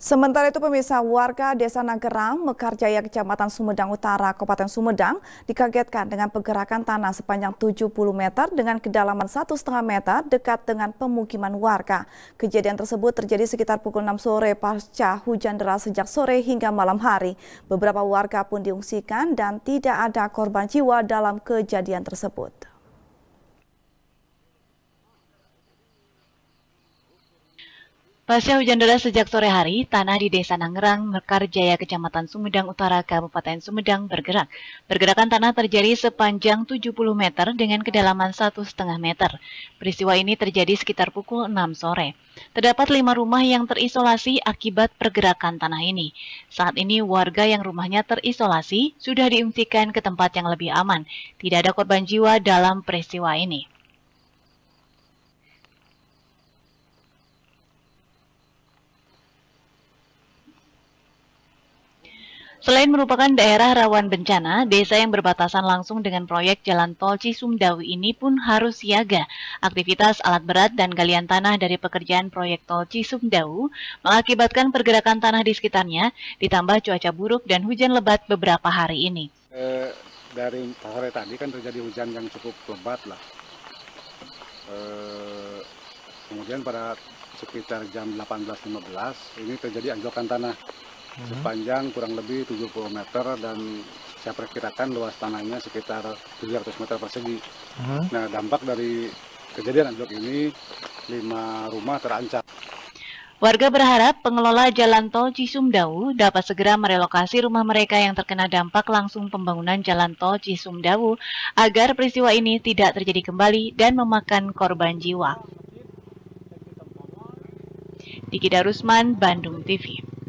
Sementara itu pemirsa warga Desa Nagerang, Mekarjaya Kecamatan Sumedang Utara, Kabupaten Sumedang dikagetkan dengan pergerakan tanah sepanjang 70 meter dengan kedalaman 1,5 meter dekat dengan pemukiman warga. Kejadian tersebut terjadi sekitar pukul 6 sore pasca hujan deras sejak sore hingga malam hari. Beberapa warga pun diungsikan dan tidak ada korban jiwa dalam kejadian tersebut. Pasca hujan deras sejak sore hari, tanah di Desa Nangerang, Mekarjaya, Kecamatan Sumedang Utara, Kabupaten Sumedang bergerak. Pergerakan tanah terjadi sepanjang 70 meter dengan kedalaman 1,5 meter. Peristiwa ini terjadi sekitar pukul 6 sore. Terdapat lima rumah yang terisolasi akibat pergerakan tanah ini. Saat ini warga yang rumahnya terisolasi sudah diungsikan ke tempat yang lebih aman. Tidak ada korban jiwa dalam peristiwa ini. Selain merupakan daerah rawan bencana, desa yang berbatasan langsung dengan proyek jalan tol Cisumdawu ini pun harus siaga. Aktivitas alat berat dan galian tanah dari pekerjaan proyek tol Cisumdawu mengakibatkan pergerakan tanah di sekitarnya, ditambah cuaca buruk dan hujan lebat beberapa hari ini. E, dari sore tadi kan terjadi hujan yang cukup lebat lah. E, kemudian pada sekitar jam 18.15 ini terjadi anjlokan tanah hmm. sepanjang kurang lebih 70 meter dan saya perkirakan luas tanahnya sekitar 700 meter persegi. Hmm. Nah, dampak dari kejadian anjlok ini lima rumah terancam. Warga berharap pengelola jalan tol Cisumdawu dapat segera merelokasi rumah mereka yang terkena dampak langsung pembangunan jalan tol Cisumdawu agar peristiwa ini tidak terjadi kembali dan memakan korban jiwa. Diki Darusman, Bandung TV.